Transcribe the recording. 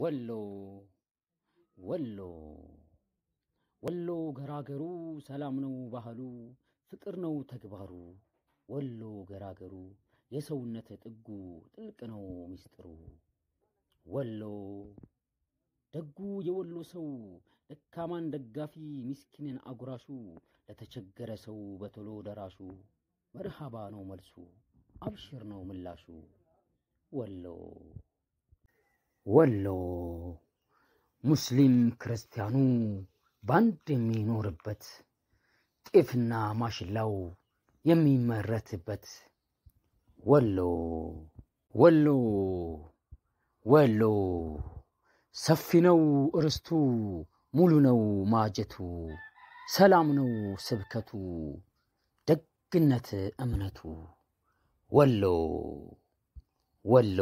ወሎ ወሎ ወሎ ገራገሩ ሰላም ነው ባህሉ፣ ፍቅር ነው ተግባሩ። ወሎ ገራገሩ የሰውነት ጥጉ ጥልቅ ነው ምስጢሩ። ወሎ ደጉ የወሎ ሰው ደካማን ደጋፊ ሚስኪንን አጉራሹ ለተቸገረ ሰው በቶሎ ደራሹ መርሃባ ነው መልሱ አብሽር ነው ምላሹ ወሎ ወሎ ሙስሊም ክርስቲያኑ በአንድ የሚኖርበት ጤፍና ማሽላው የሚመረትበት ወሎ ወሎ ወሎ ሰፊ ነው እርስቱ፣ ሙሉ ነው ማጀቱ፣ ሰላም ነው ስብከቱ፣ ደግነት እምነቱ ወሎ ወሎ